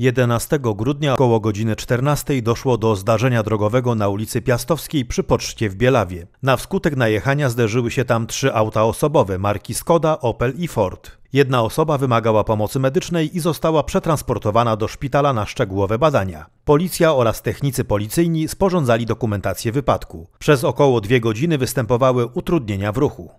11 grudnia około godziny 14 doszło do zdarzenia drogowego na ulicy Piastowskiej przy Poczcie w Bielawie. Na wskutek najechania zderzyły się tam trzy auta osobowe marki Skoda, Opel i Ford. Jedna osoba wymagała pomocy medycznej i została przetransportowana do szpitala na szczegółowe badania. Policja oraz technicy policyjni sporządzali dokumentację wypadku. Przez około dwie godziny występowały utrudnienia w ruchu.